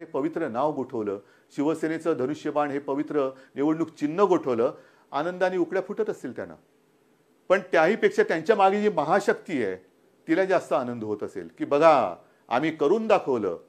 हे पवित्र नाव गोठवलं शिवसेनेचं धनुष्यबाण हे पवित्र निवडणूक चिन्ह गोठवलं आनंदाने उकड्या फुटत असतील त्यांना पण त्याहीपेक्षा त्यांच्या मागे जी महाशक्ती आहे तिला जास्त आनंद होत असेल की बघा आम्ही करून दाखवलं